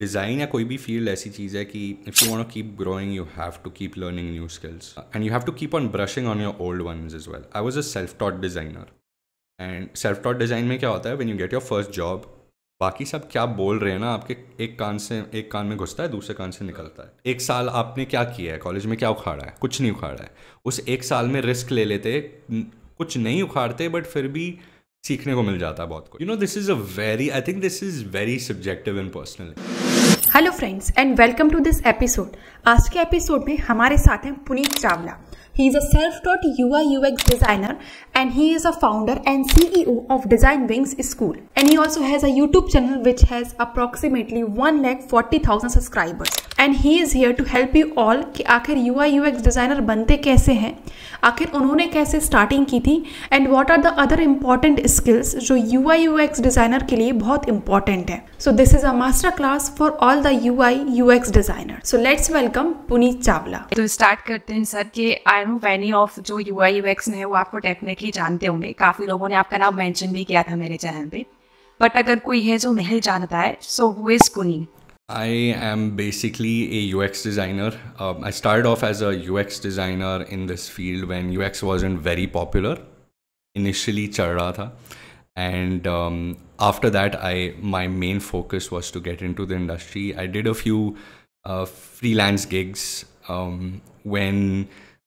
Design या कोई भी फील्ड ऐसी चीज़ है कि if you want keep growing you have to keep learning new skills and you have to keep on brushing on your old ones as well I was a self taught designer and self taught design में क्या होता है when you get your first job बाकी सब क्या बोल रहे हैं ना आपके एक कान से एक कान में घुसता है दूसरे कान से निकलता है एक साल आपने क्या किया है कॉलेज में क्या उखाड़ा है कुछ नहीं उखाड़ा है उस एक साल में रिस्क ले लेते कुछ नहीं उखाड़ते बट फिर भी सीखने को मिल जाता है बहुत कुछ you know this is a very I think this is very subjective and personal hello friends and welcome to this episode आज के एपिसोड में हमारे साथ हैं Puneet Chawla He is a self-taught UI UX designer and he is a founder and CEO of Design Wings School. And he also has a YouTube channel which has approximately 1,40,000 subscribers. And he is here to help you all कि आखिर U I U X designer बनते कैसे हैं आखिर उन्होंने कैसे starting की थी and what are the other important skills जो U I U X designer के लिए बहुत इंपॉर्टेंट है so this is a master class for all the U I U X designer so let's welcome Puneet Chawla तो start करते हैं sir कि आई हूँ वेनी ऑफ जो यू आई यूएक्स है वो आपको डेफिनेटली जानते होंगे काफ़ी लोगों ने आपका नाम मेंशन भी किया था मेरे चैनल पे बट अगर कोई है जो नहीं जानता है सो हु इज़ कुनी I am basically a UX designer. Um, I started off as a UX designer in this field when UX wasn't very popular. Initially, चढ़ था. And um, after that, I my main focus was to get into the industry. I did a few uh, freelance gigs um, when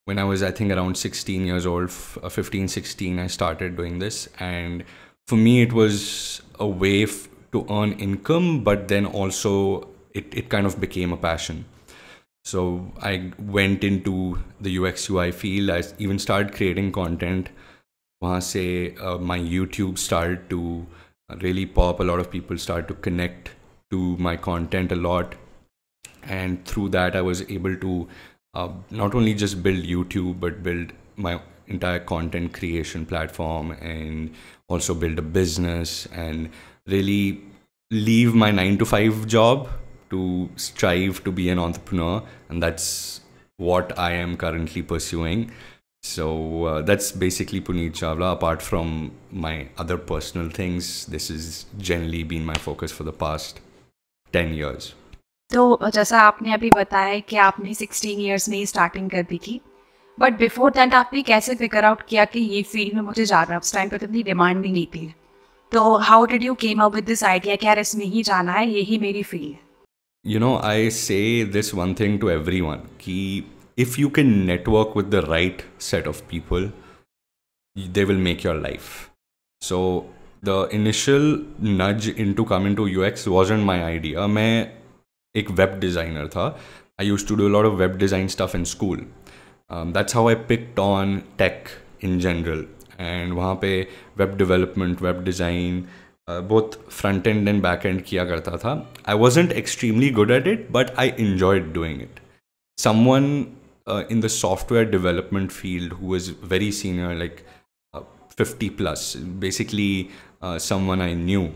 when I was, I think, around 16 years old, uh, 15, 16, I started doing this. And for me, it was a way to earn income, but then also it, it kind of became a passion. So I went into the UX UI field. I even started creating content. वहाँ से uh, my YouTube started to really pop. A lot of people started to connect to my content a lot. And through that, I was able to uh, not only just build YouTube, but build my entire content creation platform and also build a business and really leave my nine to five job to strive to be an entrepreneur. And that's what I am currently pursuing. So uh, that's basically Puneet Chawla. Apart from my other personal things, this has generally been my focus for the past 10 years. तो जैसा आपने अभी बताया कि आपने 16 years में ही starting कर दी थी बट बिफोर दैट आपने कैसे फिगर आउट किया कि ये फील्ड में मुझे जाना है उस टाइम पर तो इतनी डिमांड भी नहीं थी तो how did you came up with this idea कि यार इसमें ही जाना है यही मेरी फील्ड है you know I say this one thing to everyone कि if you can network with the right set of people they will make your life so the initial nudge into come into U X was and my idea मैं एक web designer था I used to do lot of web design stuff in school that's how I picked on tech in general and वहाँ पे web development web design बहुत front end and back end किया करता था I wasn't extremely good at it but I enjoyed doing it someone in the software development field who is very senior like fifty plus basically someone I knew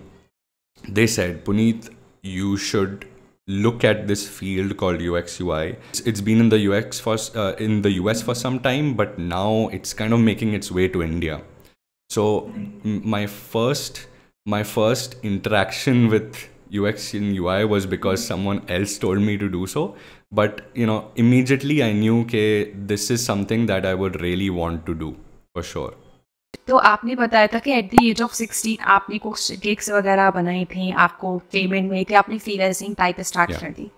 they said Puneet you should look at this field called UX UI. It's, it's been in the UX for uh, in the US for some time, but now it's kind of making its way to India. So my first my first interaction with UX and UI was because someone else told me to do so. But you know, immediately I knew okay, this is something that I would really want to do for sure. तो आपने बताया था कि at the age of sixteen आपने कुछ cakes वगैरह बनाए थे आपको पेमेंट मिली थे आपने फ्रीलांसिंग टाइप स्टार्ट कर दी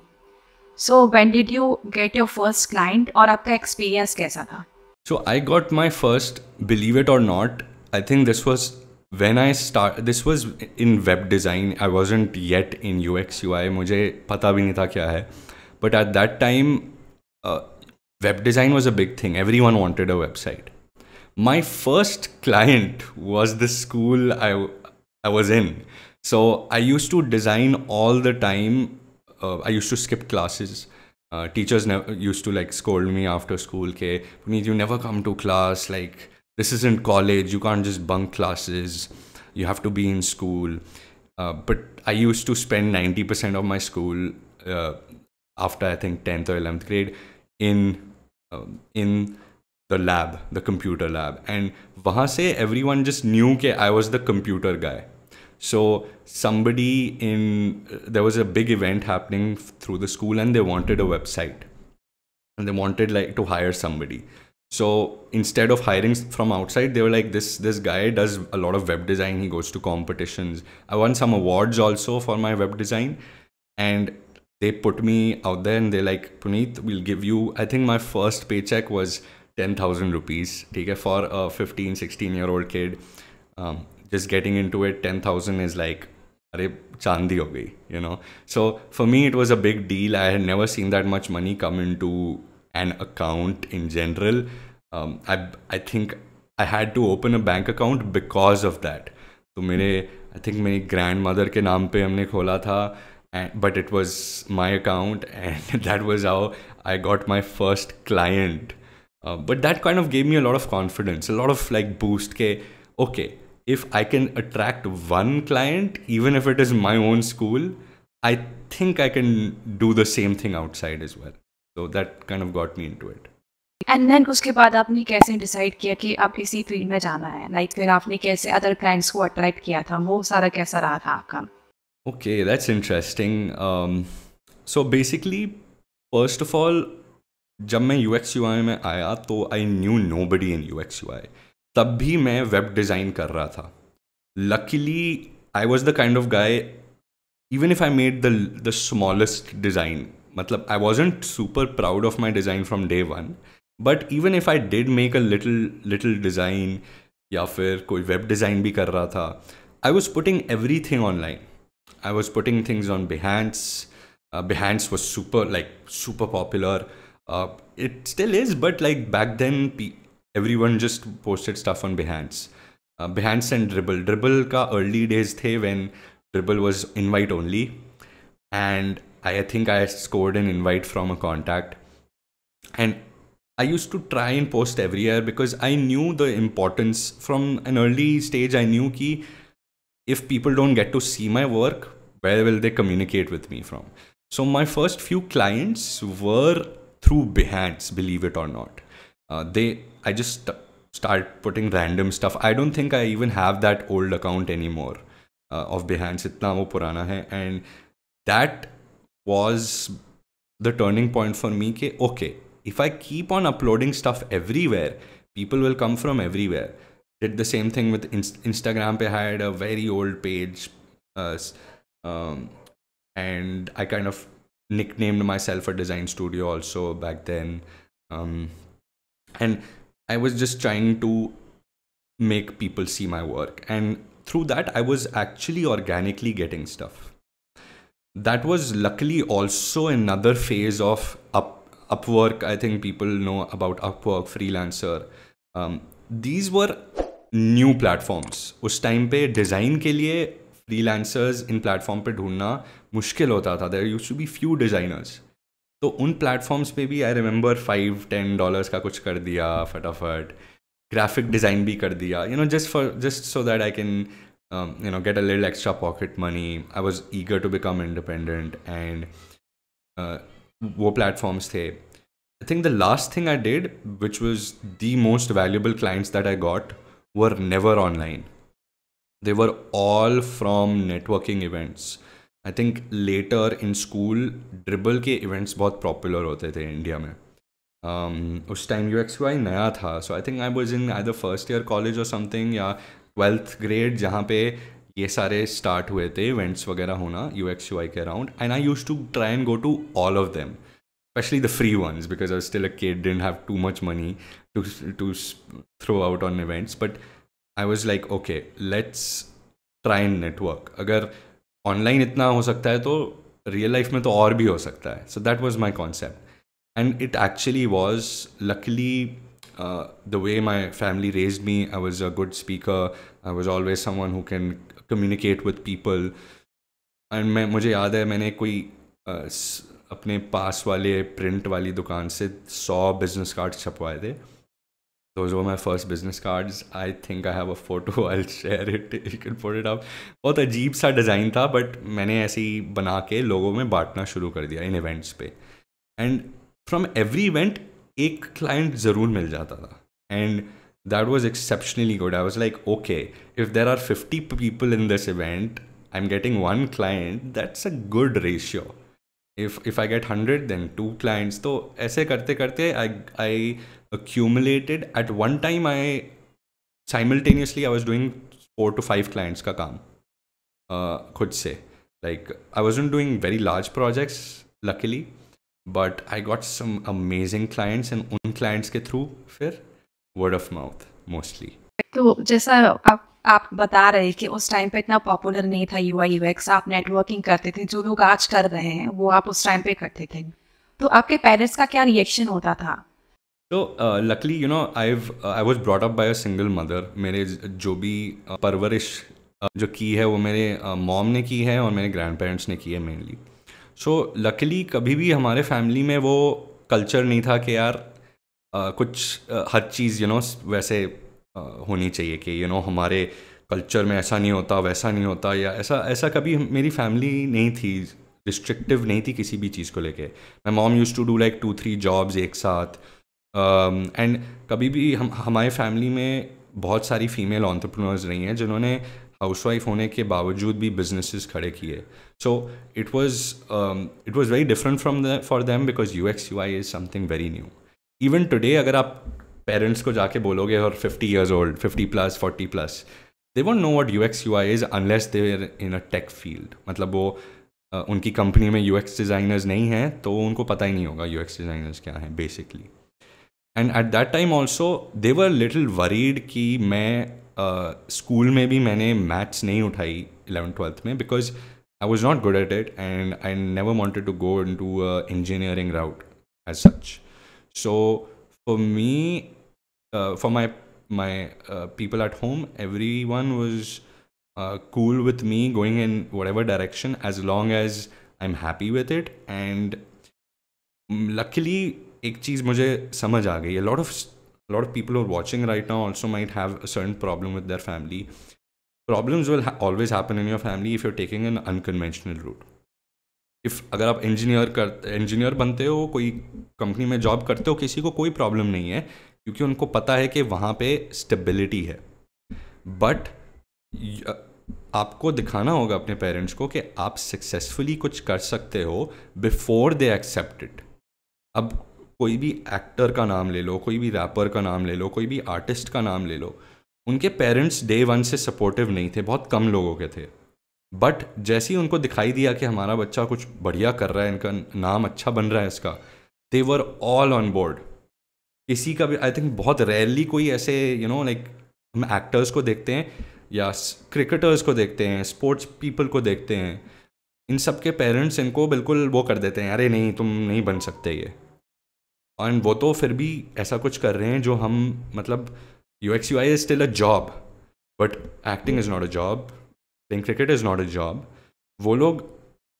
so when did you get your first client और आपका एक्सपीरियंस कैसा था so I got my first believe it or not I think this was start this start in web design I wasn't yet in U X U I मुझे पता भी नहीं था क्या है but at that time web design was a big thing everyone wanted a website my first client was the school I I was in. So I used to design all the time. Uh, I used to skip classes. Uh, teachers used to like scold me after school. Okay, Puneet, you never come to class. Like this isn't college. You can't just bunk classes. You have to be in school. Uh, but I used to spend ninety percent of my school uh, after I think tenth or eleventh grade in um, in the lab, the computer lab. And wahan everyone just knew that I was the computer guy. So somebody in there was a big event happening through the school and they wanted a website. And they wanted like to hire somebody. So instead of hiring from outside, they were like, this this guy does a lot of web design. He goes to competitions. I won some awards also for my web design. And they put me out there and they're like, Puneet, we'll give you I think my first paycheck was ten thousand rupees ठीक है for a fifteen sixteen year old kid just getting into it ten thousand is like अरे चांदी हो गई you know so for me it was a big deal I had never seen that much money come into an account in general I I think I had to open a bank account because of that तो मेरे I think मेरी grandmother के नाम पर हमने खोला था and but it was my account and that was आओ I got my first client Uh, but that kind of gave me a lot of confidence, a lot of like boost. Ke, okay, if I can attract one client, even if it is my own school, I think I can do the same thing outside as well. So that kind of got me into it. And then, उसके बाद आपने कैसे decide किया कि आप इसी field में जाना है लाइक like, फिर आपने कैसे अदर क्लाइंट्स को अट्रैक्ट किया था वो सारा कैसा रहा था आपका okay that's interesting so basically first of all जब मैं यू एक्स यू आई में आया तो I knew nobody in U X U I तब भी मैं वेब डिज़ाइन कर रहा था luckily I was the kind of guy even if I made the the smallest design मतलब I wasn't super proud of my design from day one but even if I did make a little little design या फिर कोई web design भी कर रहा था I was putting everything online I was putting things on Behance Behance was super like super popular Uh, it still is, but like back then, everyone just posted stuff on Behance. Uh, Behance and Dribble. Dribble ka early days the when Dribble was invite only. And I think I scored an invite from a contact. And I used to try and post every year because I knew the importance from an early stage. I knew ki if people don't get to see my work, where will they communicate with me from? So my first few clients were through Behance, believe it or not. Uh, they, I just st start putting random stuff. I don't think I even have that old account anymore uh, of Behance. Itna wo purana hai, and that was the turning point for me. Ke, okay, if I keep on uploading stuff everywhere, people will come from everywhere. Did the same thing with inst Instagram. I had a very old page. Uh, um, and I kind of nicknamed myself a design studio also back then um, and i was just trying to make people see my work and through that i was actually organically getting stuff that was luckily also another phase of up upwork i think people know about upwork freelancer um, these were new platforms. Us time pe design ke liye freelancers in platform pe ढूंढना मुश्किल होता था there used to be few designers तो उन platforms पे भी I remember five ten dollars का कुछ कर दिया फटाफट ग्राफिक डिज़ाइन भी कर दिया you know just for just so that I can you know get a little extra pocket money I was eager to become independent and वो platforms थे I think the last thing I did which was the most valuable clients that I got were never online they were all from networking events I think later in school Dribbble के events बहुत popular होते थे India में um, उस time you x Y नया था so I think I was in I the first year college और something या ट्वेल्थ ग्रेड जहाँ पे ये सारे स्टार्ट हुए थे इवेंट्स वगैरह होना यू एक्स यू आई के around and I used to try and go to all of them specially the free one because I still still a kid, didn't have too much to to to throw out on events. But I was like, okay, let's try अगर online इतना हो सकता है तो real life में तो और भी हो सकता है so that was my concept and it actually was luckily the way my family raised me I was a good speaker I was always someone who can communicate with people and मैं मुझे याद है मैंने कोई uh, अपने पास वाले print वाली दुकान से सौ बिजनेस कार्ड छपवाए थे those were my first business cards i think i have a photo i'll share it you can put it up बहुत अजीब सा डिज़ाइन था बट मैंने ऐसे ही बना के लोगों में बांटना शुरू कर दिया इन इवेंट्स पे एंड फ्रॉम एवरी इवेंट एक क्लाइंट ज़रूर मिल जाता था and that was exceptionally good I was like okay if there are fifty people in this event I am getting one client that's a good ratio if if I get hundred then two clients तो ऐसे करते करते I I accumulated at one time I simultaneously I was doing four to five clients का काम uh, खुद से like I was doing very large projects luckily but I got some amazing clients and उन clients के through फिर word of mouth mostly तो जैसा आप आप बता रहे कि उस टाइम पे इतना पॉपुलर नहीं था यू आई आप नेटवर्किंग करते थे जो लोग आज कर रहे हैं वो आप उस टाइम पे करते थे तो आपके पेरेंट्स का क्या रिएक्शन होता था तो luckily you know I I was brought up by a single mother मेरे जो भी uh, परवरिश uh, जो की है वो मेरे मॉम uh, ने की है और मेरे ग्रैंड पेरेंट्स ने की है मेनली सो लकली कभी भी हमारे फैमिली में वो कल्चर नहीं था कि यार uh, कुछ uh, हर चीज़ यू you नो know, वैसे होनी चाहिए कि यू नो हमारे कल्चर में ऐसा नहीं होता वैसा नहीं होता या ऐसा ऐसा कभी मेरी फैमिली नहीं थी रिस्ट्रिक्टिव नहीं थी किसी भी चीज़ को लेके my mom used to do like two three jobs एक साथ एंड um, कभी भी हम हमारे फैमिली में बहुत सारी फीमेल ऑन्टरप्रनर्स रही हैं जिन्होंने हाउस वाइफ होने के बावजूद भी बिजनेसेस खड़े किए so it was it was very different from for them because U X U I is something very new even today अगर आप पेरेंट्स को जाके बोलोगे और fifty years old fifty plus forty plus they won't know what U X U I is unless they are in a tech field मतलब वो उनकी company में यू एक्स डिज़ाइनर्स नहीं हैं तो उनको पता ही नहीं होगा यू एक्स डिज़ाइनर्स क्या हैं basically and at that time also they were little worried कि मैं स्कूल में भी मैंने मैथ्स नहीं उठाई इलेवन ट्वेल्थ में because I was not good at it and I never wanted to go into engineering route as such so for me uh, for my my uh, people at home, everyone was uh, cool with me going in whatever direction as long as I'm happy with it. And mm, luckily, ek चीज मुझे समझ आ A lot of a lot of people who are watching right now also might have a certain problem with their family. Problems will ha always happen in your family if you're taking an unconventional route. If अगर आप engineer कर engineer बनते हो कोई company में job करते हो किसी को कोई प्रॉब्लम नहीं है क्योंकि उनको पता है कि वहाँ पे स्टेबिलिटी है बट आपको दिखाना होगा अपने पेरेंट्स को कि आप सक्सेसफुली कुछ कर सकते हो बिफोर दे एक्सेप्ट इट अब कोई भी एक्टर का नाम ले लो कोई भी रैपर का नाम ले लो कोई भी आर्टिस्ट का नाम ले लो उनके पेरेंट्स डे वन से सपोर्टिव नहीं थे बहुत कम लोगों के थे बट जैसे ही उनको दिखाई दिया कि हमारा बच्चा कुछ बढ़िया कर रहा है इनका नाम अच्छा बन रहा है इसका they were all on board इसी का भी आई थिंक बहुत रेयरली कोई ऐसे यू नो लाइक हम एक्टर्स को देखते हैं या क्रिकेटर्स को देखते हैं स्पोर्ट्स पीपल को देखते हैं इन सब के पेरेंट्स इनको बिल्कुल वो कर देते हैं अरे नहीं तुम नहीं बन सकते ये एंड वो तो फिर भी ऐसा कुछ कर रहे हैं जो हम मतलब U X U I is still a job but acting is not a job playing cricket is not a job वो लोग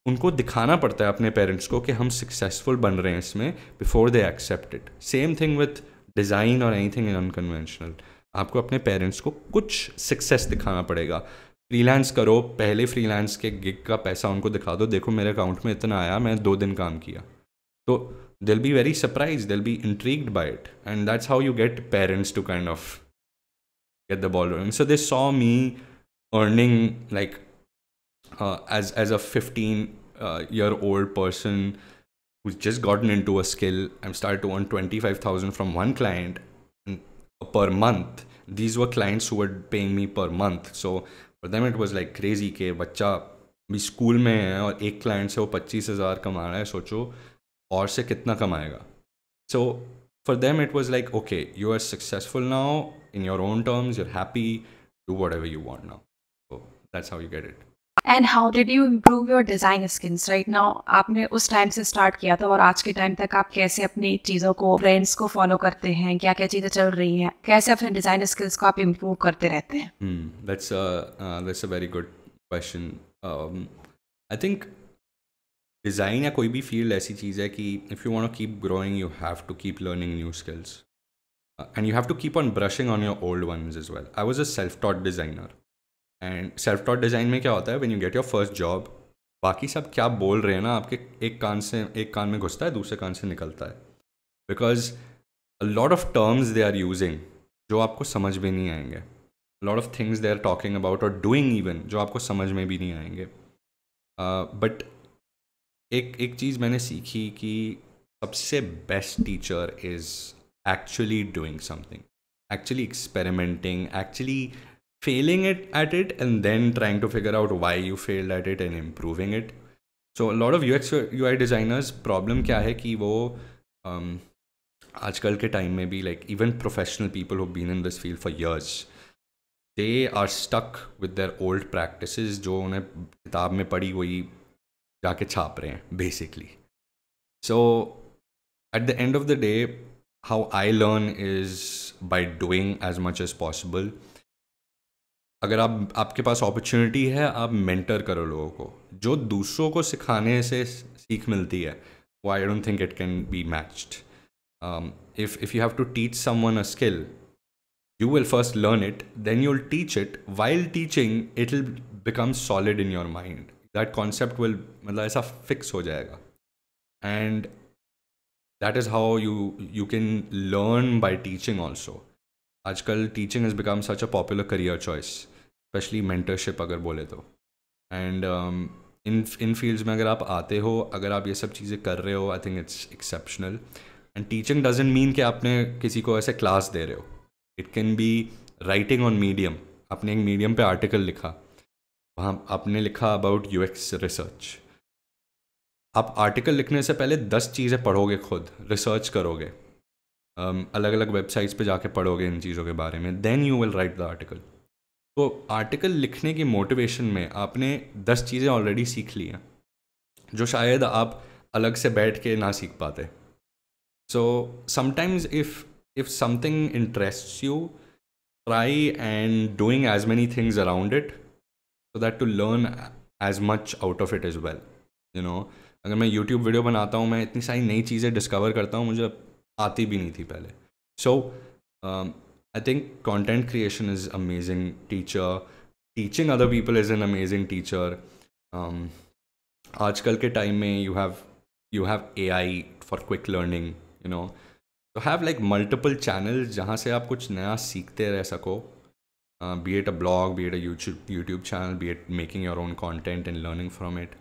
उनको दिखाना पड़ता है अपने पेरेंट्स को कि हम सक्सेसफुल बन रहे हैं इसमें before they accept it same thing with design और एनी थिंग इन अनकन्वेंशनल आपको अपने पेरेंट्स को कुछ सक्सेस दिखाना पड़ेगा फ्रीलांस करो पहले फ्रीलांस के गिग का पैसा उनको दिखा दो देखो मेरे अकाउंट में इतना आया मैंने दो दिन काम किया तो they'll be very surprise they'll be intrigued by it and that's how you get parents to kind of get the ball rolling so they saw me earning like Uh, as as a 15 uh, year old person who's just gotten into a skill i'm starting to earn 25000 from one client mm, per month these were clients who were paying me per month so for them it was like crazy ke bachcha bhi school mein hai aur ek client se wo 25000 kama raha hai socho aur se kitna kamayega so for them it was like okay you are successful now in your own terms you're happy do whatever you want now that's how you get it and how did you improve your design skills right now आपने उस time से start किया था और आज के time तक आप कैसे अपनी चीज़ों को ट्रेंड्स को फॉलो करते हैं क्या क्या चीज़ें चल रही हैं कैसे अपने डिज़ाइन स्किल्स को आप इम्प्रूव करते रहते हैं very good question I think design या कोई भी फील्ड ऐसी चीज़ है कि if you want keep growing you have to keep learning new skills and you have to keep on brushing on your old one as well I was a self taught designer and self taught design में क्या होता है when you get your first job बाकी सब क्या बोल रहे हैं ना आपके एक कान से एक कान में घुसता है दूसरे कान से निकलता है because a lot of terms they are using जो आपको समझ में नहीं आएंगे lot of things they are talking about और डूइंग इवन जो आपको समझ में भी नहीं आएंगे बट uh, एक एक चीज़ मैंने सीखी कि सबसे best teacher is actually doing something actually experimenting actually failing it at it and then trying to figure out why you failed at it and improving it so a lot of ux ui designers problem kya hai ki wo um aajkal ke time mein bhi like even professional people who've been in this field for years they are stuck with their old practices jo unhe kitab mein padhi hui jaake chhap rahe hain basically so at the end of the day how i learn is by doing as much as possible अगर आप आपके पास opportunity है आप mentor करो लोगों को जो दूसरों को सिखाने से सीख मिलती है वो I don't think it can be matched if if you have to teach some a skill you will first learn it then you will teach it while teaching it will become solid in your mind that concept will मतलब ऐसा fix हो जाएगा and that is how you you can learn by teaching also आजकल teaching has become such a popular career choice specially mentorship अगर बोले तो and in in fields में अगर आप आते हो अगर आप ये सब चीज़ें कर रहे हो I think it's exceptional and teaching doesn't mean कि आपने किसी को ऐसे क्लास दे रहे हो it can be writing on medium आपने एक मीडियम पे आर्टिकल लिखा वहाँ आपने लिखा अबाउट यू रिसर्च आप आर्टिकल लिखने से पहले दस चीज़ें पढ़ोगे खुद रिसर्च करोगे अलग अलग वेबसाइट्स पे जाके पढ़ोगे इन चीज़ों के बारे में then you will write the article तो आर्टिकल लिखने की मोटिवेशन में आपने दस चीज़ें ऑलरेडी सीख ली हैं जो शायद आप अलग से बैठ के ना सीख पाते so sometimes if if something interest you try and doing as many things around it so that to learn as much out of it as well you know अगर मैं यूट्यूब वीडियो बनाता हूँ मैं इतनी सारी नई चीज़ें डिस्कवर करता हूँ मुझे आती भी नहीं थी पहले सो so, um, I think content creation is amazing teacher. Teaching other people is an amazing teacher. Um, आजकल के टाइम में you have you have A I for quick learning you know तो हैव लाइक मल्टीपल चैनल जहाँ से आप कुछ नया सीखते रह सको be it a blog be it a YouTube channel be it making your own content and learning from it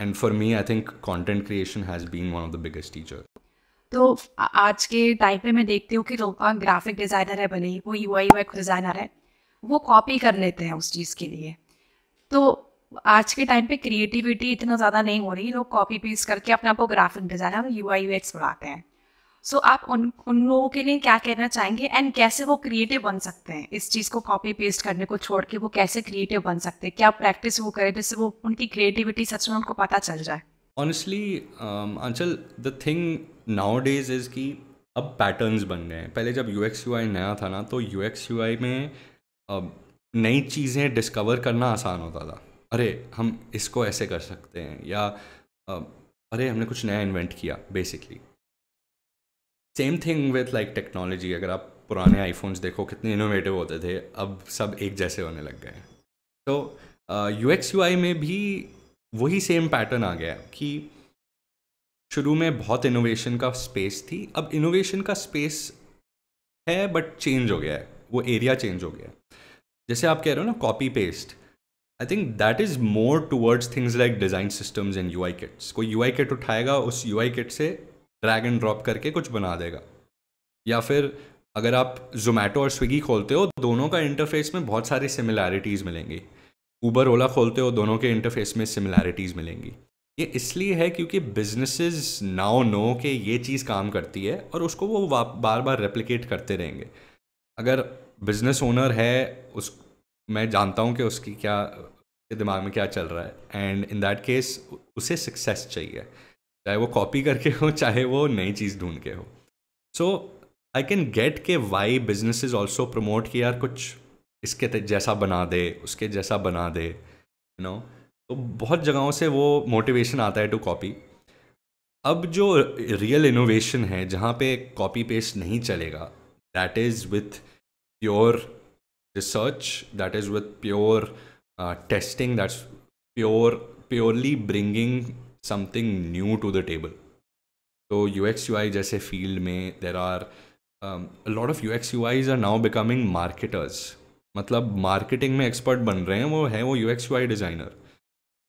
and for me I think content creation has been one of the biggest teacher तो आज के time पे मैं देखती हूँ कि लोग graphic designer है बने वो यू आई डिज़ाइनर है वो कॉपी कर लेते हैं उस चीज़ के लिए तो आज के टाइम पे क्रिएटिविटी इतना ज़्यादा नहीं हो रही लोग कॉपी पेस्ट करके अपने आप को graphic designer U I UX बढ़ाते हैं सो so, आप उन उन लोगों के लिए क्या कहना चाहेंगे एंड कैसे वो क्रिएटिव बन सकते हैं इस चीज़ को कॉपी पेस्ट करने को छोड़ के वो कैसे क्रिएटिव बन सकते हैं क्या प्रैक्टिस वो करें जिससे वो उनकी क्रिएटिविटी सच में उनको पता चल जाए ऑनेस्टली अंचल the thing nowadays is कि अब पैटर्न्स बन गए हैं पहले जब यू एक्स यू आई नया था ना तो यू एक्स यू आई में अब नई चीज़ें डिस्कवर करना आसान होता था अरे हम इसको ऐसे कर सकते हैं या अरे हमने कुछ नया इन्वेंट किया basically same thing with like technology अगर आप पुराने आईफोन्स देखो कितने इनोवेटिव होते थे अब सब एक जैसे होने लग गए तो यू एक्स यू आई में भी वही सेम पैटर्न आ गया कि शुरू में बहुत इनोवेशन का स्पेस थी अब इनोवेशन का स्पेस है बट चेंज हो गया है वो एरिया चेंज हो गया है जैसे आप कह रहे हो ना copy paste I think that is more towards things like design systems and U I kits कोई यू आई किट उठाएगा उस यू आई किट से ड्रैग एंड ड्रॉप करके कुछ बना देगा या फिर अगर आप जोमेटो और स्विगी खोलते हो दोनों का इंटरफेस में बहुत सारी सिमिलैरिटीज़ मिलेंगी ऊबर ओला खोलते हो दोनों के इंटरफेस में सिमिलैरिटीज़ मिलेंगी ये इसलिए है क्योंकि बिजनेसेस नाउ नो कि ये चीज़ काम करती है और उसको वो बार बार रेप्लिकेट करते रहेंगे अगर बिजनेस ओनर है उस मैं जानता हूँ कि उसकी क्या के दिमाग में क्या चल रहा है एंड इन दैट केस उसे सक्सेस चाहिए चाहे वो कॉपी करके हो चाहे वो नई चीज़ ढूंढ के हो सो आई कैन गेट के वाई बिजनेस ऑल्सो प्रमोट कि यार कुछ इसके जैसा बना दे उसके जैसा बना दे यू you नो know? तो बहुत जगहों से वो मोटिवेशन आता है टू कॉपी अब जो रियल इनोवेशन है जहाँ पे कॉपी पेस्ट नहीं चलेगा that is with pure research that is with pure testing that's pure purely bringing something new to the table तो यू एक्स यू आई जैसे फील्ड में there are lot of U X U Is are now becoming marketers मतलब marketing में expert बन रहे हैं वो है वो U X U I designer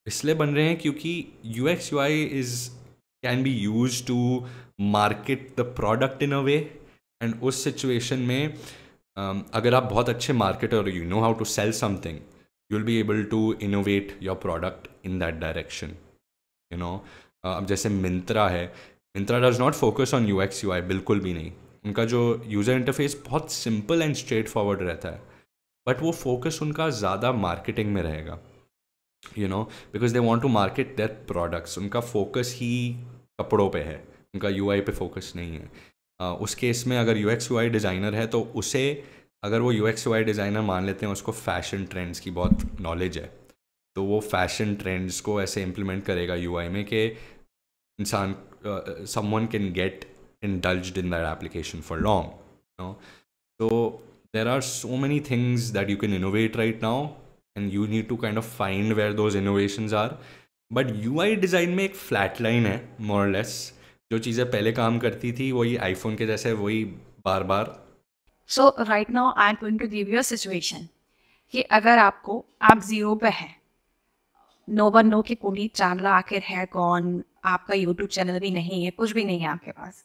इसलिए बन रहे हैं क्योंकि U X U I is can B use to market the product in a way and उस सिचुएशन में um, अगर आप बहुत अच्छे marketer you know how to sell something you will be able to innovate your product in that direction you know अब जैसे मिंत्रा है Myntra does not focus on U X U I बिल्कुल भी नहीं उनका जो यूज़र इंटरफेस बहुत सिंपल एंड स्ट्रेट फॉरवर्ड रहता है बट वो फोकस उनका ज़्यादा मार्केटिंग में रहेगा you know because they want to market their products उनका फोकस ही कपड़ों पे है उनका यू पे फोकस नहीं है uh, उस केस में अगर यू एक्स डिज़ाइनर है तो उसे अगर वो यू एक्स डिज़ाइनर मान लेते हैं उसको फैशन ट्रेंड्स की बहुत नॉलेज है तो वो फैशन ट्रेंड्स को ऐसे इम्प्लीमेंट करेगा यू में कि इंसान someone can get indulge in that application for long तो there are so are so that you can innovate right now and you need to kind of find where those innovation are but U I design में एक flat line है मॉरलेस जो चीज़ें पहले काम करती थी वही आईफोन के जैसे वही बार बार so right now I am going to give you situation कि अगर आपको आप जीरो पे हैं नो वन नो की पूरी चावला आखिर है कौन आपका यूट्यूब चैनल भी नहीं है कुछ भी नहीं है आपके पास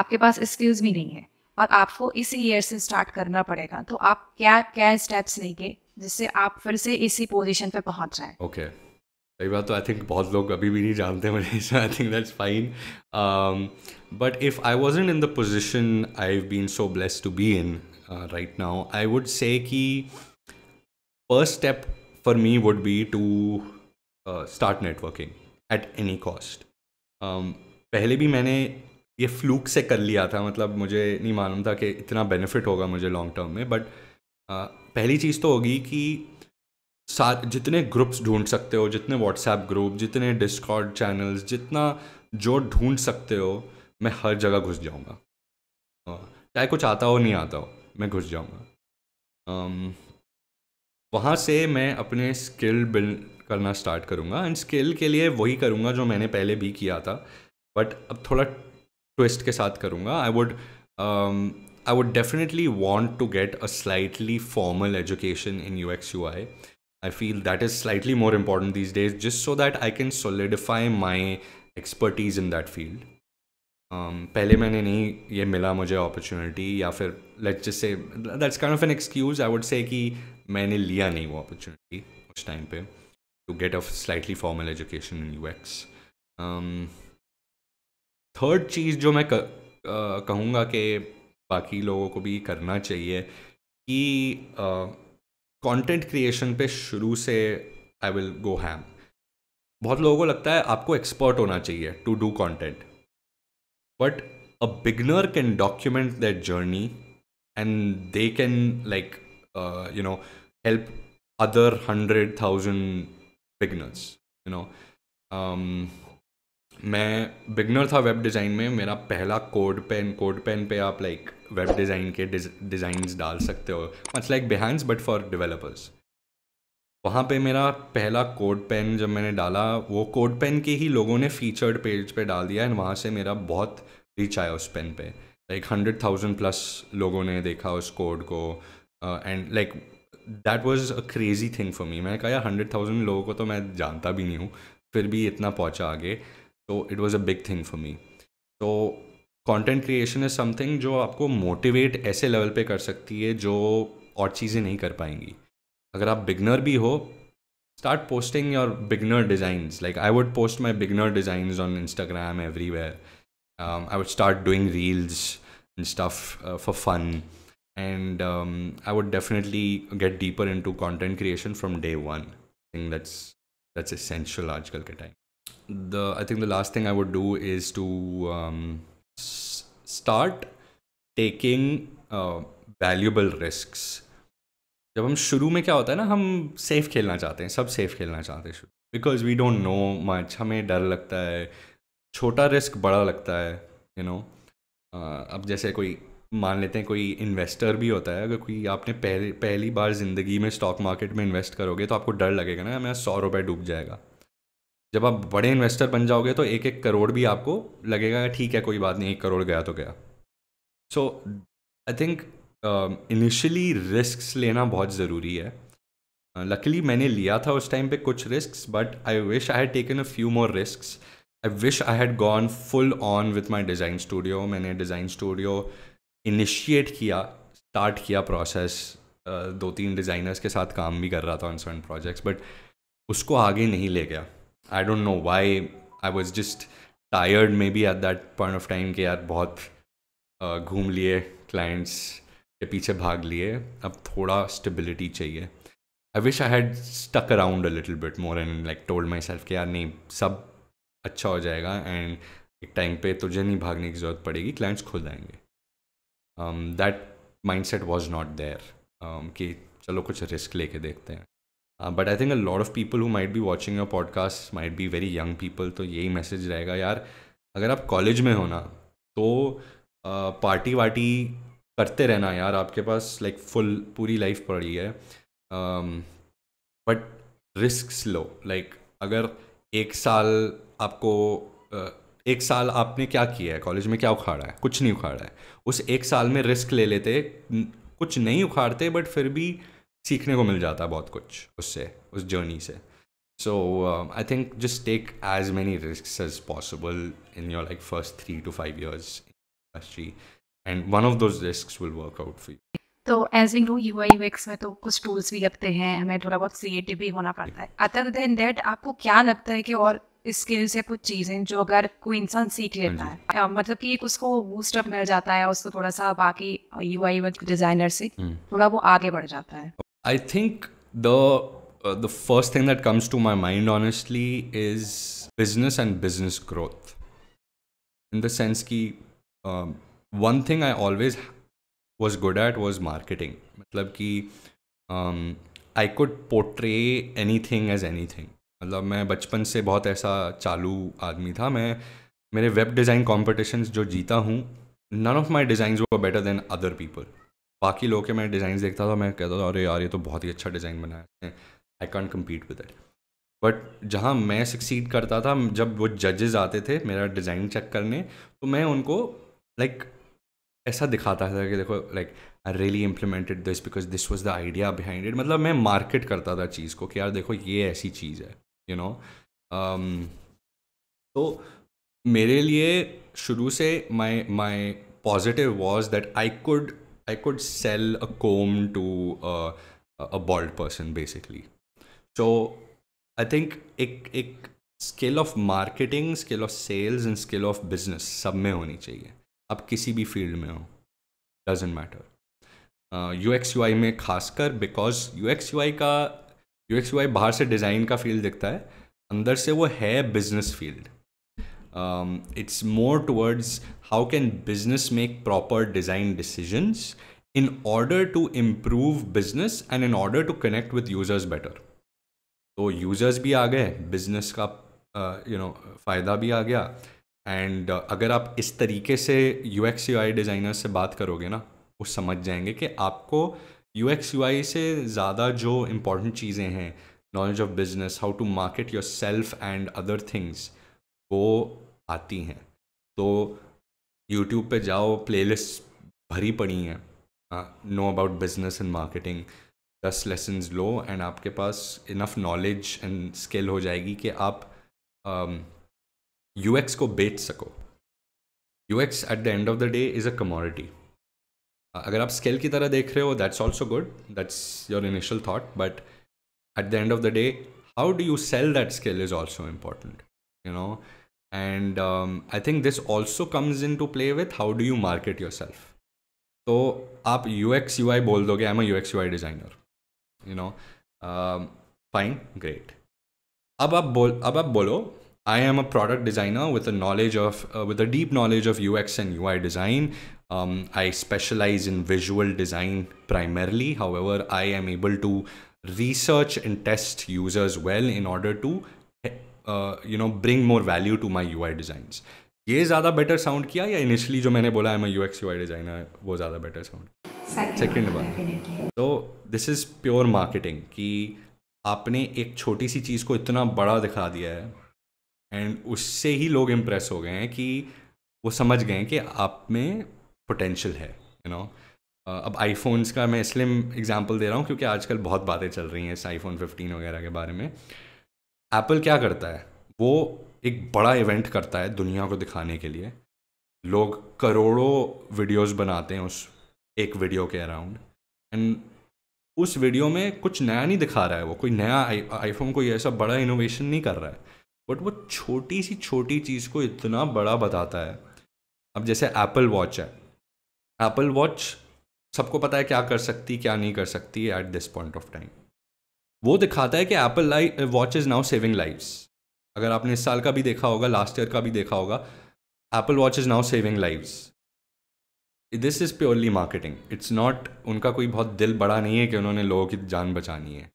आपके पास स्किल्स भी नहीं है और आपको इसी ईयर से स्टार्ट करना पड़ेगा तो आप क्या क्या स्टेप्स लेंगे जिससे आप फिर से इसी पोजीशन पे पहुंच जाए ओके okay. सही बात तो आई थिंक बहुत लोग अभी भी नहीं जानते मुझे so I think that's fine but if I was in the position I been so bless to be in right now I would say कि first step for me would be to start networking at any cost पहले भी मैंने ये fluke से कर लिया था मतलब मुझे नहीं मालूम था कि इतना बेनिफिट होगा मुझे लॉन्ग टर्म में बट पहली चीज़ तो होगी कि सा जितने ग्रुप्स ढूंढ सकते हो जितने व्हाट्सएप ग्रुप जितने डिस्कॉर्ड चैनल्स जितना जो ढूंढ सकते हो मैं हर जगह घुस जाऊँगा चाहे कुछ आता हो नहीं आता हो मैं घुस जाऊँगा वहाँ से मैं अपने स्किल बिल्ड करना स्टार्ट करूँगा एंड स्किल के लिए वही करूँगा जो मैंने पहले भी किया था बट अब थोड़ा ट्विस्ट के साथ करूँगा I would I would definitely want to get a slightly formal education in UX UI. I feel that is slightly more important these days just so that I can solidify my expertise in that field. Um, पहले मैंने नहीं ये मिला मुझे opportunity या फिर let's just say that's kind of an excuse I would say कि मैंने लिया नहीं वो opportunity उस time to get a slightly formal education in UX. Um, third चीज जो मैं कहूँगा कि बाकी लोगों को भी करना चाहिए कि कंटेंट क्रिएशन पे शुरू से आई विल गो हैम बहुत लोगों को लगता है आपको एक्सपर्ट होना चाहिए to do content but a beginner can document that journey and they can like you know help other hundred thousand beginners you know मैं बिगनर था वेब डिज़ाइन में मेरा पहला कोड पेन कोड पेन पे आप like web design के design डाल सकते हो much like Behance but for developers वहाँ पे मेरा पहला कोड पेन जब मैंने डाला वो कोड पेन के ही लोगों ने फीचर्ड पेज पे डाल दिया एंड वहाँ से मेरा बहुत रीच आया उस पेन पे लाइक हंड्रेड थाउजेंड प्लस लोगों ने देखा उस कोड को and like that was a crazy thing for me मैंने कहा यार हंड्रेड थाउजेंड लोगों को तो मैं जानता भी नहीं हूँ फिर भी इतना पहुँचा आगे it was a big thing for me. So content creation is something something जो motivate मोटिवेट ऐसे लेवल पे कर सकती है जो और चीज़ें नहीं कर पाएंगी अगर आप बिगनर भी हो start posting your beginner designs like i would post my beginner designs on instagram everywhere um, i would start doing reels and stuff uh, for fun and um, i would definitely get deeper into content creation from day one i think that's that's essential article time the I think the last thing I would do is to um, s- start taking valuable uh, risk जब हम शुरू में क्या होता है ना हम safe खेलना चाहते हैं सब सेफ खेलना चाहते हैं शुरू because we don't know much हमें डर लगता है छोटा रिस्क बड़ा लगता है you you know know? uh, अब जैसे कोई मान लेते हैं कोई इन्वेस्टर भी होता है अगर कोई आपने पहली पहली बार ज़िंदगी में स्टॉक मार्केट में इन्वेस्ट करोगे तो आपको डर लगेगा ना मेरा सौ रुपये डूब जाएगा जब आप बड़े इन्वेस्टर बन जाओगे तो एक एक करोड़ भी आपको लगेगा ठीक है कोई बात नहीं एक करोड़ गया तो गया so I think initially risk लेना बहुत ज़रूरी है लकीली uh, मैंने लिया था उस टाइम पे कुछ risk but I wish I had taken a few more risk I wish I had gone full on with my design studio मैंने डिज़ाइन स्टूडियो इनिशिएट किया स्टार्ट किया प्रोसेस uh, दो तीन डिज़ाइनर्स के साथ काम भी कर रहा था ऑन सर्टन प्रोजेक्ट्स बट उसको आगे नहीं ले गया I don't know why I was just tired maybe at that point of time कि यार बहुत घूम लिए क्लाइंट्स के पीछे भाग लिए अब थोड़ा स्टेबिलिटी चाहिए I wish I had stuck around a little bit more and like told myself कि यार नहीं सब अच्छा हो जाएगा एंड एक टाइम पे तुझे नहीं भागने की ज़रूरत पड़ेगी क्लाइंट्स खुल जाएंगे that mindset was not there कि चलो कुछ रिस्क लेके देखते हैं but I think a lot of people who might be watching your podcast might be very young people तो यही मैसेज रहेगा यार अगर आप कॉलेज में हो ना तो पार्टी uh, वार्टी करते रहना यार आपके पास लाइक like, फुल पूरी लाइफ पड़ी है बट um, रिस्क लो लाइक अगर एक साल आपको uh, एक साल आपने क्या किया है कॉलेज में क्या उखाड़ा है कुछ नहीं उखाड़ा है उस एक साल में रिस्क ले लेते कुछ नहीं उखाड़ते बट फिर भी सीखने को मिल जाता है बहुत कुछ उससे उस जर्नी से so I think just take as many risk as possible in your like first three two five years industry and one of those risk will work out for you तो as we know U I UX में तो कुछ tools भी लगते हैं हमें थोड़ा बहुत क्रिएटिव भी होना पड़ता है अदर देन दैट आपको क्या लगता है कि और स्किल्स या कुछ चीजें जो अगर कोई इंसान सीख हाँ लेता है मतलब कि एक उसको बूस्टअप मिल जाता है उसको थोड़ा सा बाकी यू आई डिजाइनर से हम्म। थोड़ा वो आगे बढ़ जाता है I think the uh, the first thing that comes to my mind honestly is business and business growth. In the sense ki um, one thing I always was good at was marketing. मतलब कि I could portray anything thing as any मतलब मैं बचपन से बहुत ऐसा चालू आदमी था मैं मेरे वेब डिज़ाइन कॉम्पिटिशन्स जो जीता हूँ नन ऑफ माई डिज़ाइंस वो बेटर देन अदर पीपल बाकी लोग के मैं डिज़ाइन देखता था मैं कहता था अरे यार ये तो बहुत ही अच्छा डिज़ाइन बनाया है I can't compete with it but जहाँ मैं सक्सीड करता था जब वो जजेस आते थे मेरा डिज़ाइन चेक करने तो मैं उनको लाइक like, ऐसा दिखाता था कि देखो like I really implemented this because this was the idea behind it मतलब मैं मार्केट करता था चीज़ को कि यार देखो ये ऐसी चीज़ है you you know know? um, तो मेरे लिए शुरू से my my positive was that I could I could sell a comb to uh, a bald person basically. So I think एक एक skill of marketing skill of sales and skill of business सब में होनी चाहिए आप किसी भी field में हो doesn't matter U X U I में खासकर because U X U I का यू एक्स यू आई बाहर से डिज़ाइन का फील्ड दिखता है अंदर से वो है business field Um, it's more towards how can business make proper design decisions in order to improve business and in order to connect with users better. तो यूज़र्स भी आ गए बिजनेस का यू नो फ़ायदा भी आ गया एंड uh, अगर आप इस तरीके से U X U I designer से बात करोगे ना वो समझ जाएंगे कि आपको यू एक्स यू आई से ज़्यादा जो इम्पोर्टेंट चीज़ें हैं knowledge of business how to market yourself and other things वो आती हैं तो यूट्यूब पे जाओ प्लेलिस्ट भरी पड़ी हैं know about business and marketing दस लेसन लो एंड आपके पास इनफ नॉलेज एंड स्किल हो जाएगी कि आप यू um, को बेच सको U X at the end of the day is a commodity अगर आप स्किल की तरह देख रहे हो that's also good that's your initial thought but at the end of the day how do you sell that skill is also important you know And um, I think this also comes into play with how do you market yourself. तो आप you X U I बोल दोगे I am U X U I designer you know fine great अब आप बोल अब आप बोलो I am a product designer with a knowledge of uh, with a deep knowledge of UX and UI design. Um, I specialize in visual design primarily. However, I am able to research and test users well in order to you know bring more value to my U I designs ये ज़्यादा better sound किया या initially जो मैंने बोला I am U X U I designer वो ज़्यादा better sound second बार तो दिस इज़ प्योर मार्केटिंग कि आपने एक छोटी सी चीज़ को इतना बड़ा दिखा दिया है एंड उससे ही लोग इम्प्रेस हो गए हैं कि वो समझ गए हैं कि आप में पोटेंशियल है you you know know? uh, अब आईफोन्स का मैं इसलिए एग्जांपल दे रहा हूँ क्योंकि आजकल बहुत बातें चल रही हैं इस आईफोन फिफ्टीन वगैरह के बारे में एप्पल क्या करता है वो एक बड़ा इवेंट करता है दुनिया को दिखाने के लिए लोग करोड़ों वीडियोस बनाते हैं उस एक वीडियो के अराउंड एंड उस वीडियो में कुछ नया नहीं दिखा रहा है वो कोई नया आईफोन कोई ऐसा बड़ा इनोवेशन नहीं कर रहा है बट वो छोटी सी छोटी चीज़ को इतना बड़ा बताता है अब जैसे एप्पल वॉच है एप्पल वॉच सबको पता है क्या कर सकती क्या नहीं कर सकती at this point of time वो दिखाता है कि Apple life watch is now saving lifes अगर आपने इस साल का भी देखा होगा लास्ट ईयर का भी देखा होगा Apple watch is now saving lives this is purely marketing it's not उनका कोई बहुत दिल बड़ा नहीं है कि उन्होंने लोगों की जान बचानी है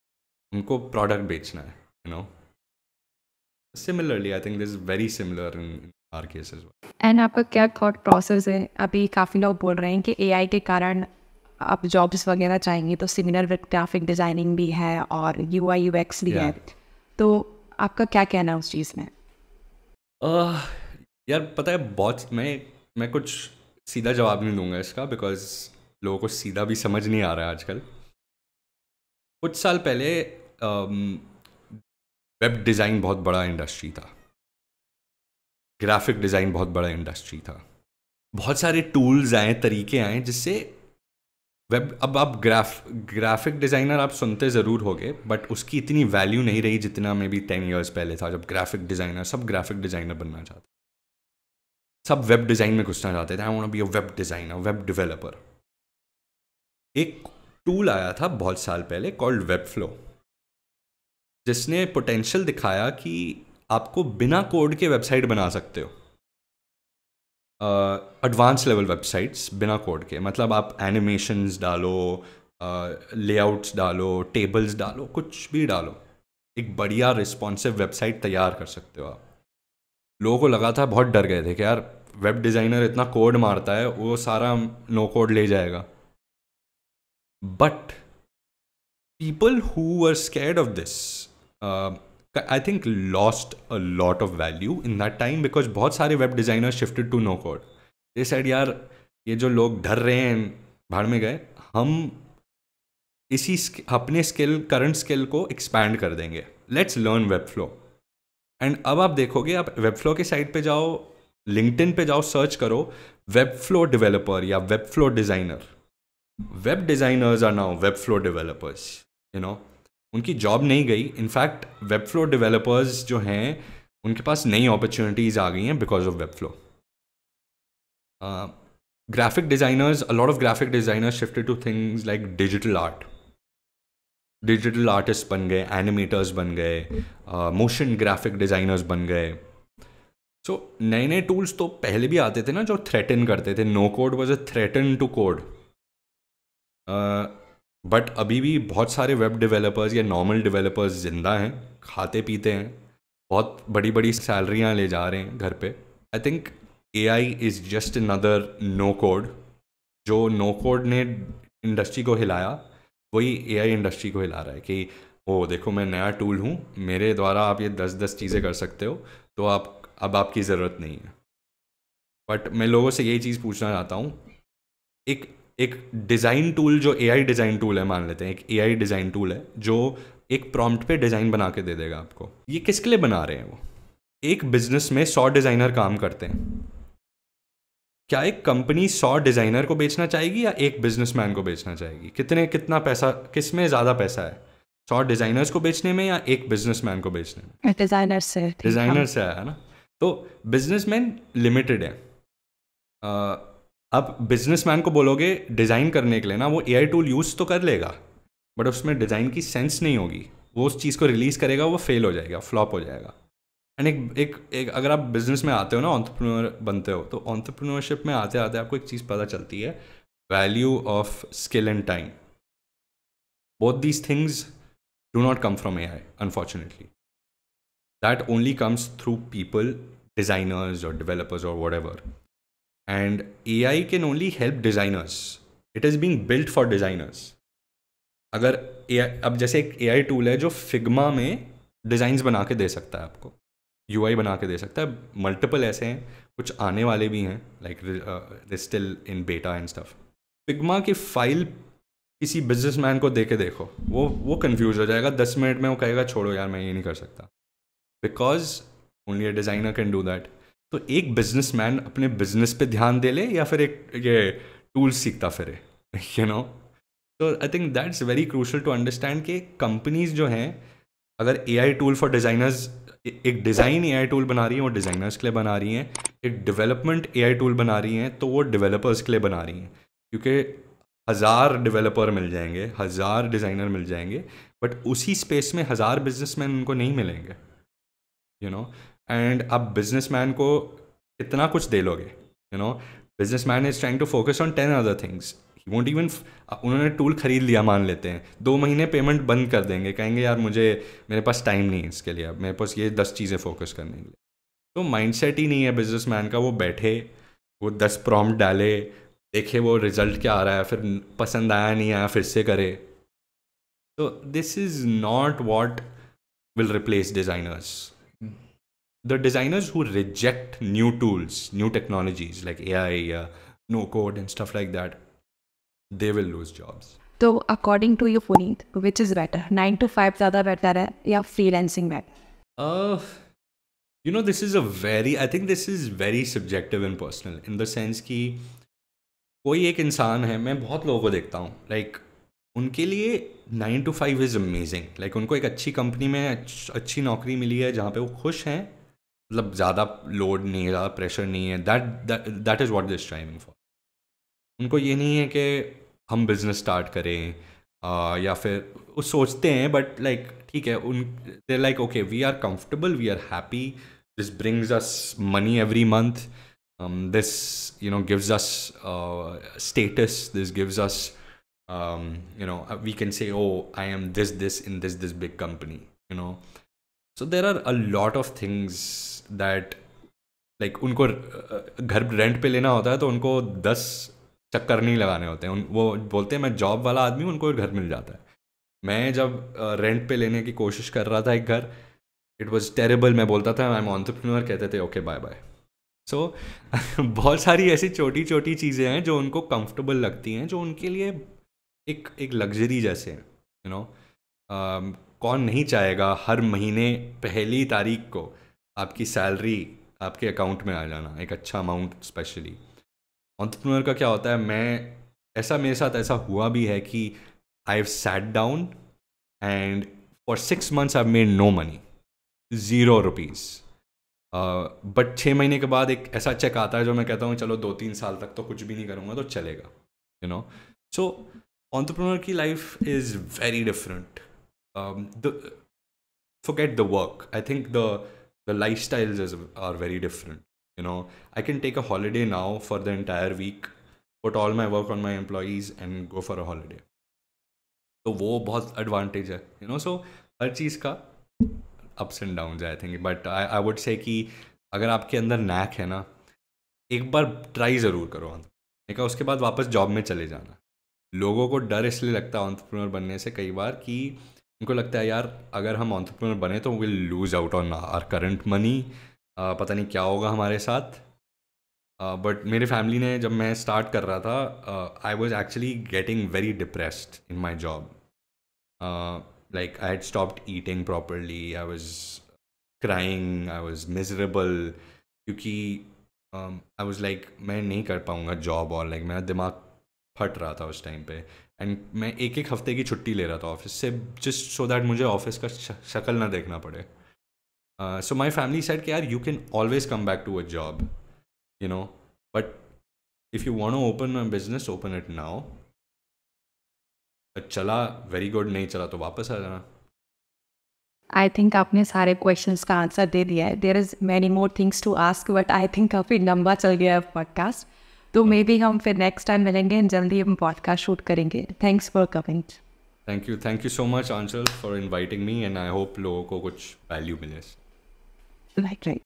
उनको प्रोडक्ट बेचना है you know similarly I think this very similar in our cases and आपका क्या थॉट प्रोसेस है अभी काफ़ी लोग बोल रहे हैं कि एआई के कारण आप जॉब्स वगैरह चाहेंगे तो सिमिलर विद ग्राफिक डिज़ाइनिंग भी है और यू आई यू एक्स भी है तो आपका क्या कहना है उस चीज़ में uh, यार पता है बहुत मैं मैं कुछ सीधा जवाब नहीं दूंगा इसका बिकॉज लोगों को सीधा भी समझ नहीं आ रहा है आजकल कुछ साल पहले वेब um, डिज़ाइन बहुत बड़ा इंडस्ट्री था ग्राफिक डिज़ाइन बहुत बड़ा इंडस्ट्री था बहुत सारे टूल्स आए तरीके आए जिससे वेब अब आप ग्राफ ग्राफिक डिज़ाइनर आप सुनते ज़रूर गए बट उसकी इतनी वैल्यू नहीं रही जितना मे बी टेन ईयर्स पहले था जब ग्राफिक डिज़ाइनर सब ग्राफिक डिज़ाइनर बनना चाहते सब वेब डिज़ाइन में घुसना चाहते थे I be a web designer web developer एक टूल आया था बहुत साल पहले कॉल्ड वेब फ्लो जिसने पोटेंशियल दिखाया कि आपको बिना कोड के वेबसाइट बना सकते हो एडवांस लेवल वेबसाइट्स बिना कोड के मतलब आप एनिमेशंस डालो लेआउट्स uh, डालो टेबल्स डालो कुछ भी डालो एक बढ़िया रिस्पॉन्सिव वेबसाइट तैयार कर सकते हो आप लोगों को लगा था बहुत डर गए थे कि यार वेब डिज़ाइनर इतना कोड मारता है वो सारा नो कोड ले जाएगा but people who are scared of this I think lost a lot of value in that time because बहुत सारे web designer shifted to no code they said यार ये जो लोग डर रहे हैं भाड़ में गए हम इसी अपने स्किल करंट स्किल को एक्सपैंड कर देंगे let's learn Webflow and अब आप देखोगे आप वेब फ्लो के साइड पे जाओ लिंकटिन पे जाओ सर्च करो वेब फ्लो डिवेलपर या Webflow designer web designers are now Webflow developers you know उनकी जॉब नहीं गई इनफैक्ट वेब फ्लो डिवेलपर्स जो हैं उनके पास नई अपॉर्चुनिटीज़ आ गई हैं because of Webflow graphic designers a lot of graphic designers shifted to things like digital art digital artist बन गए एनिमेटर्स बन गए मोशन ग्राफिक डिज़ाइनर्स बन गए सो नए नए टूल्स तो पहले भी आते थे ना जो थ्रेटन करते थे no code was a threaten to code but अभी भी बहुत सारे वेब डेवलपर्स या नॉर्मल डेवलपर्स जिंदा हैं खाते पीते हैं बहुत बड़ी बड़ी सैलरियाँ ले जा रहे हैं घर पे I think A I is just another no code जो नो कोड ने इंडस्ट्री को हिलाया वही ए आई इंडस्ट्री को हिला रहा है कि ओ देखो मैं नया टूल हूँ मेरे द्वारा आप ये दस दस चीज़ें कर सकते हो तो आप अब आपकी ज़रूरत नहीं है बट मैं लोगों से यही चीज़ पूछना चाहता हूँ एक एक डिज़ाइन टूल जो ए आई डिज़ाइन टूल है मान लेते हैं एक ए आई डिज़ाइन टूल है जो एक प्रॉम्प्ट पे डिज़ाइन बना के दे देगा आपको ये किसके लिए बना रहे हैं वो एक बिजनेस में सौ डिज़ाइनर काम करते हैं क्या एक कंपनी सौ डिज़ाइनर को बेचना चाहेगी या एक बिजनेसमैन को बेचना चाहेगी कितने कितना पैसा किस में ज़्यादा पैसा है सौ डिज़ाइनर्स को बेचने में या एक बिजनेसमैन को बेचने में डिज़ाइनर से डिज़ाइनर से आया ना तो बिजनेसमैन लिमिटेड है अब बिजनेसमैन को बोलोगे डिज़ाइन करने के लिए ना वो ए टूल यूज़ तो कर लेगा बट उसमें डिज़ाइन की सेंस नहीं होगी वो उस चीज़ को रिलीज़ करेगा वो फेल हो जाएगा फ्लॉप हो जाएगा एंड एक एक एक अगर आप बिजनेस में आते हो ना ऑन्टरप्रनोर बनते हो तो ऑन्टरप्रनोरशिप में आते आते आपको एक चीज़ पता चलती है value of skill and time both these things do not come from A I unfortunately that only comes through people designers और डिवेलपर्स और whatever and A I can only help designers it is being built for designers अगर AI, अब जैसे एक ए I tool है जो Figma में design बना के दे सकता है आपको यू आई बना के दे सकता है मल्टीपल ऐसे हैं कुछ आने वाले भी हैं like still in beta and stuff Figma की फाइल किसी बिजनेस मैन को दे के देखो वो वो कन्फ्यूज हो जाएगा दस मिनट में वो कहेगा छोड़ो यार मैं ये नहीं कर सकता because only a designer can do that तो एक बिजनेसमैन अपने बिजनेस पे ध्यान दे ले या फिर एक ये टूल सीखता फिरे यू नो तो I think that's very crucial to understand कि कंपनीज जो हैं अगर A I tool for designers एक डिज़ाइन ए आई टूल बना रही है वो डिज़ाइनर्स के लिए बना रही हैं एक डिवेलपमेंट ए आई टूल बना रही हैं तो वो डिवेलपर्स के लिए बना रही हैं क्योंकि हज़ार डिवेलपर मिल जाएंगे हज़ार डिज़ाइनर मिल जाएंगे बट उसी स्पेस में हज़ार बिजनेसमैन उनको नहीं मिलेंगे you you know know? And आप बिजनेस मैन को कितना कुछ दे लोगे you know businessman is trying to focus on ten other things he won't even उन्होंने टूल खरीद लिया मान लेते हैं दो महीने पेमेंट बंद कर देंगे कहेंगे यार मुझे मेरे पास टाइम नहीं है इसके लिए अब मेरे पास ये दस चीज़ें फोकस करने के लिए तो माइंडसेट ही नहीं है बिजनेस मैन का वो बैठे वो दस प्रॉम्प्ट डाले देखे वो रिजल्ट क्या आ रहा है फिर पसंद आया नहीं आया फिर से करे तो this is not what will replace designers the designers who reject new tools, new technologies like AI, uh, no code, and stuff like that, they will lose jobs. So, according to you, Puneet, which is better, nine to five ज़्यादा better, है या freelancing better? Uh, you know, this is a very, I think this is very subjective and personal in the sense कि कोई एक इंसान है मैं बहुत लोगों को देखता हूँ लाइक like, उनके लिए nine to five is amazing like उनको एक अच्छी कंपनी में अच्छी नौकरी मिली है जहाँ पे वो खुश हैं मतलब ज़्यादा लोड नहीं है ज़्यादा प्रेशर नहीं है that that is what this thriving for उनको ये नहीं है कि हम बिजनेस स्टार्ट करें आ, या फिर वो सोचते हैं बट लाइक ठीक है उन they like okay we are comfortable we are happy this brings us money every month this you know gives us status this gives us you know we can say oh I am this this in this this big company you know so there are a lot of things that like उनको uh, घर rent पे लेना होता है तो उनको दस चक्कर नहीं लगाने होते हैं उन वो बोलते हैं मैं जॉब वाला आदमी उनको घर मिल जाता है मैं जब रेंट uh, पे लेने की कोशिश कर रहा था एक घर इट वॉज टेरेबल मैं बोलता था आई एम ऑन्टरप्रनर कहते थे ओके बाय बाय सो बहुत सारी ऐसी छोटी छोटी चीज़ें हैं जो उनको कंफर्टेबल लगती हैं जो उनके लिए एक एक लग्जरी जैसे हैं यू नो um, कौन नहीं चाहेगा हर महीने पहली तारीख को आपकी सैलरी आपके अकाउंट में आ जाना एक अच्छा अमाउंट स्पेशली ऑन्टरप्रनर का क्या होता है मैं ऐसा मेरे साथ ऐसा हुआ भी है कि I have sat down and for six months I made no money zero rupees but छः महीने के बाद एक ऐसा चेक आता है जो मैं कहता हूँ चलो दो तीन साल तक तो कुछ भी नहीं करूँगा तो चलेगा यू नो सो ऑन्टरप्रनर की life is very different um, the forget the work. I think the the lifestyles is, are very different. You know, I can take a holiday now for the entire week, put all my work on my employees, and go for a holiday. So, wo bahut advantage hai. You know, so har चीज़ ka ups and downs hai, I think. But I I would say ki अगर आपके अंदर NAAC है ना एक बार try ज़रूर करो देखा उसके बाद वापस जॉब में चले जाना लोगों को डर इसलिए लगता है ऑन्टरप्रनर बनने से कई बार कि उनको लगता है यार अगर हम ऑन्टरप्रनर बने तो will lose out on our current money पता नहीं क्या होगा हमारे साथ बट uh, मेरे फैमिली ने जब मैं स्टार्ट कर रहा था I was actually getting very depressed in my job like I had stopped eating properly I was crying I was miserable क्योंकि आई वॉज लाइक मैं नहीं कर पाऊँगा जॉब और लाइक like, मेरा दिमाग फट रहा था उस टाइम पे एंड मैं एक एक हफ्ते की छुट्टी ले रहा था ऑफिस से जस्ट सो दैट मुझे ऑफिस का शक्ल ना देखना पड़े सो माई फैमिली सेट कि यार you can always come back to a job you know but if you want open a business open it now चला वेरी गुड नहीं चला तो वापस आ जाना आई थिंक आपने सारे क्वेश्चन का आंसर दे दिया है there is many more things to ask but I think काफ़ी लंबा चल गया है पॉडकास्ट तो मे बी हम फिर नेक्स्ट टाइम मिलेंगे एंड जल्दी हम पॉडकास्ट शूट करेंगे thanks for coming thank you thank you so much Anchal for inviting me and I hope लोगों को कुछ वैल्यू मिले राइट राइट